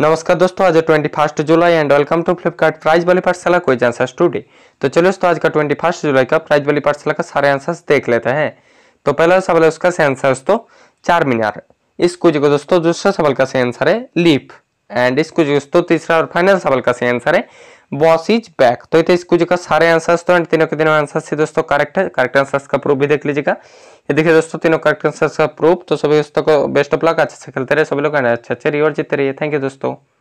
नमस्कार दोस्तों आज twenty first July and welcome to Flipkart prize वाली पाठशाला कोई आंसर स्टूडी तो चलो दोस्तों आज का ट्वेंटी फर्स्ट जुलाई का प्राइज वाली पाठशाला का सारे आंसर्स देख लेते हैं तो पहला सवाल है उसका सही आंसर दोस्तों चार मीनार इस कुछ को दोस्तों दूसरा सवाल का सही आंसर है लीप एंड इस कुछ दोस्तों तीसरा और फाइनल सवाल का सही आंसर है बॉस इज बैक तो ये क्विज का सारे आंसर तो तीनों के तीनों आंसर से दोस्तों करेक्ट है करेक्ट आंसर का प्रूफ भी देख लीजिएगा ये देखिए दोस्तों तीनों करेक्ट आंसर का प्रूफ तो सभी दोस्तों को बेस्ट ऑफ लक अच्छे से खेलते रहे सभी लोग अच्छे अच्छे रिवॉर्ड जीतते रहिए थैंक यू दोस्तों